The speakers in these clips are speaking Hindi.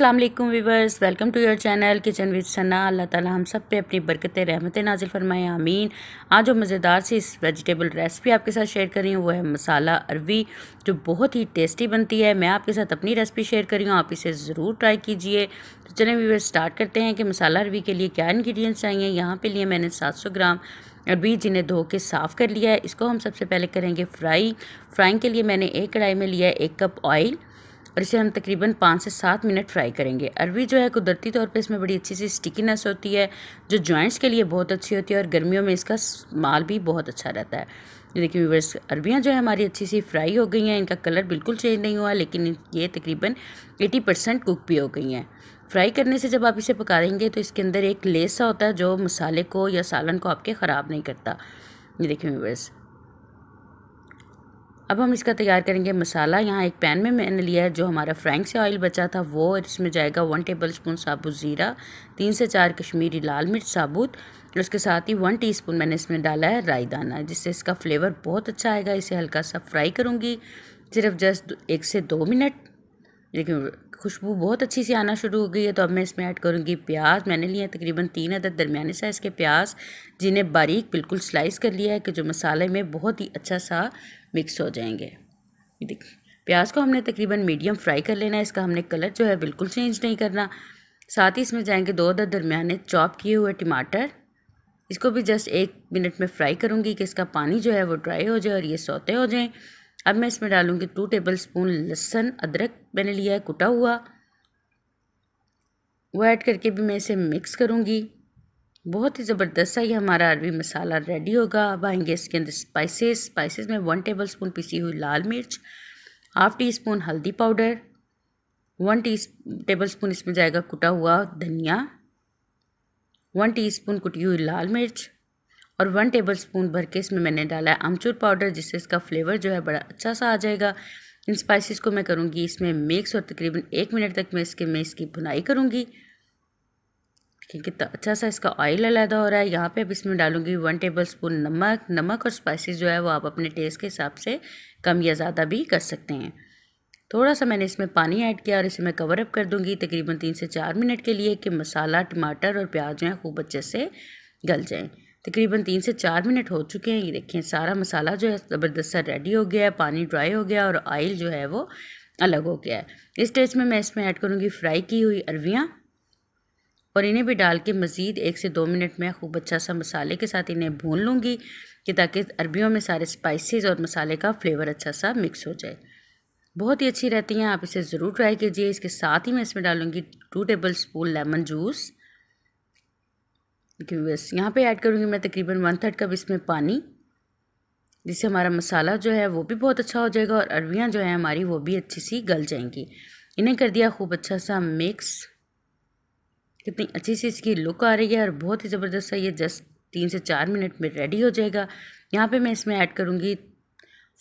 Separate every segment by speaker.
Speaker 1: अस्सलाम वालेकुम viewers welcome to your channel kitchen with Sana अल्लाह ताला हम सब पे अपनी बरकत रहमत नाजिल फरमाए आमीन आज जो मज़ेदार सी इस वेजिटेबल रेसिपी आपके साथ शेयर कर रही हूँ वो है मसाला अरवी जो बहुत ही टेस्टी बनती है मैं आपके साथ अपनी रेसिपी शेयर कर रही हूँ आप इसे ज़रूर ट्राई कीजिए तो चलें वीवर्स स्टार्ट करते हैं कि मसाला अरवी के लिए क्या इन्ग्रीडियंट्स चाहिए यहाँ पर लिए मैंने सात ग्राम अरबी जिन्हें धो के साफ़ कर लिया है इसको हम सबसे पहले करेंगे फ्राई फ्राइंग के लिए मैंने एक कढ़ाई में लिया है एक कप ऑयल और इसे हम तकरीबन पाँच से सात मिनट फ्राई करेंगे अरवी जो है कुदरती तौर पे इसमें बड़ी अच्छी सी स्टिकीनेस होती है जो जॉइंट्स के लिए बहुत अच्छी होती है और गर्मियों में इसका माल भी बहुत अच्छा रहता है ये देखिए व्यूवर्स अरवियाँ जो है हमारी अच्छी सी फ्राई हो गई हैं इनका कलर बिल्कुल चेंज नहीं हुआ लेकिन ये तकरीबन एटी परसेंट कुक भी हो गई हैं फ्राई करने से जब आप इसे पका देंगे तो इसके अंदर एक लेसा होता है जो मसाले को या सालन को आपके ख़राब नहीं करता ये देखिए व्यूवर्स अब हम इसका तैयार करेंगे मसाला यहाँ एक पैन में मैंने लिया है जो हमारा फ्रैंक से ऑयल बचा था वो इसमें जाएगा वन टेबल स्पून साबुत ज़ीरा तीन से चार कश्मीरी लाल मिर्च साबुत और उसके साथ ही वन टीस्पून मैंने इसमें डाला है राई दाना जिससे इसका फ्लेवर बहुत अच्छा आएगा इसे हल्का सा फ्राई करूँगी सिर्फ जस्ट एक से दो मिनट लेकिन खुशबू बहुत अच्छी सी आना शुरू हो गई है तो अब मैं इसमें ऐड करूँगी प्याज मैंने लिए हैं तकरीबन तीन अदद दरमियाने साइज़ के प्याज जिन्हें बारीक बिल्कुल स्लाइस कर लिया है कि जो मसाले में बहुत ही अच्छा सा मिक्स हो जाएंगे देख प्याज को हमने तकरीबन मीडियम फ्राई कर लेना है इसका हमने कलर जो है बिल्कुल चेंज नहीं करना साथ ही इसमें जाएंगे दो दर दरमियाने चॉप किए हुए टमाटर इसको भी जस्ट एक मिनट में फ्राई करूँगी कि इसका पानी जो है वो ड्राई हो जाए और ये सौते हो जाएँ अब मैं इसमें डालूँगी टू टेबल स्पून लहसन अदरक मैंने लिया है कुटा हुआ वो ऐड करके भी मैं इसे मिक्स करूँगी बहुत ही ज़बरदस्त सा ये हमारा अरबी मसाला रेडी होगा अब आएंगे इसके अंदर स्पाइसेस स्पाइसेस में वन टेबल स्पून पिसी हुई लाल मिर्च हाफ टी स्पून हल्दी powder one tea tablespoon इसमें जाएगा कुटा हुआ धनिया वन टी स्पून कुटी हुई लाल मिर्च और वन टेबल स्पून भर के इसमें मैंने डाला है अमचूर पाउडर जिससे इसका फ्लेवर जो है बड़ा अच्छा सा आ जाएगा इन स्पाइसिस को मैं करूँगी इसमें मिक्स और तकरीबन एक मिनट तक मैं इसके मैं इसकी भुनाई करूँगी देखिए कितना अच्छा सा इसका ऑयल अलहदा हो रहा है यहाँ पे अब इसमें डालूंगी वन टेबल स्पून नमक नमक और स्पाइसेस जो है वो आप अपने टेस्ट के हिसाब से कम या ज़्यादा भी कर सकते हैं थोड़ा सा मैंने इसमें पानी ऐड किया और इसे मैं कवर अप कर दूंगी तकरीबन तीन से चार मिनट के लिए कि मसाला टमाटर और प्याज जो है खूब अच्छे से गल जाएँ तकरीबन तीन से चार मिनट हो चुके हैं ये देखें सारा मसाला जो है ज़बरदस्त सा रेडी हो गया है पानी ड्राई हो गया और ऑयल जो है वो अलग हो गया है इस स्टेज में मैं इसमें ऐड करूँगी फ्राई की हुई अरवियाँ और इन्हें भी डाल के मज़ीद एक से दो मिनट में खूब अच्छा सा मसाले के साथ इन्हें भून लूँगी कि ताकि अरबियों में सारे स्पाइसेस और मसाले का फ्लेवर अच्छा सा मिक्स हो जाए बहुत ही अच्छी रहती हैं आप इसे ज़रूर ट्राई कीजिए इसके साथ ही मैं इसमें डालूँगी two tablespoon lemon juice बस यहाँ पे ऐड करूँगी मैं तकरीबन वन थर्ड कप इसमें पानी जिससे हमारा मसाला जो है वो भी बहुत अच्छा हो जाएगा और अरबियाँ जो है हमारी वो भी अच्छी सी गल जाएंगी इन्हें कर दिया खूब अच्छा सा मिक्स कितनी अच्छी सी इसकी लुक आ रही है और बहुत ही ज़बरदस्त है ये जस्ट तीन से चार मिनट में रेडी हो जाएगा यहाँ पे मैं इसमें ऐड करूँगी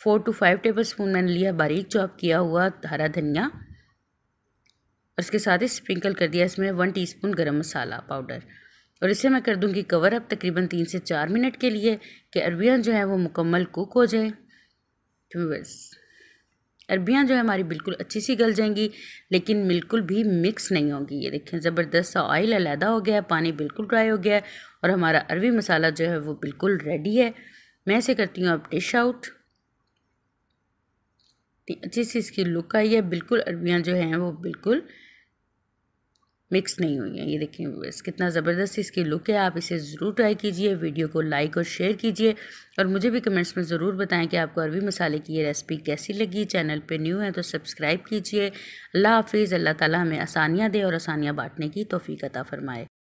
Speaker 1: four to five tablespoon मैंने लिया बारीक चॉप किया हुआ हरा धनिया और इसके साथ ही स्प्रिंकल कर दिया इसमें one teaspoon masala powder और इसे मैं कर दूँगी कवर अप तकरीबन तीन से चार मिनट के लिए कि अरबियन जो है वो मुकम्मल कुक हो जाए तो बस अरबियाँ जो है हमारी बिल्कुल अच्छी सी गल जाएंगी लेकिन बिल्कुल भी मिक्स नहीं होंगी ये देखें ज़बरदस्त सा ऑयल अलहदा हो गया है पानी बिल्कुल ड्राई हो गया है और हमारा अरबी मसाला जो है वो बिल्कुल रेडी है मैं ऐसे करती हूँ अब डिश आउट अच्छी सी इसकी लुक आई है बिल्कुल अरबियाँ जो हैं वो बिल्कुल मिक्स नहीं हुई हैं ये देखें व्यूअर्स कितना ज़बरदस्त इसकी लुक है आप इसे ज़रूर ट्राई कीजिए वीडियो को लाइक और शेयर कीजिए और मुझे भी कमेंट्स में ज़रूर बताएं कि आपको अरबी मसाले की ये रेसिपी कैसी लगी चैनल पे न्यू है तो सब्सक्राइब कीजिए अल्लाह हाफिज़ अल्लाह ताला हमें आसानियाँ दे और आसानियाँ बांटने की तोफ़ी अता फ़रमाए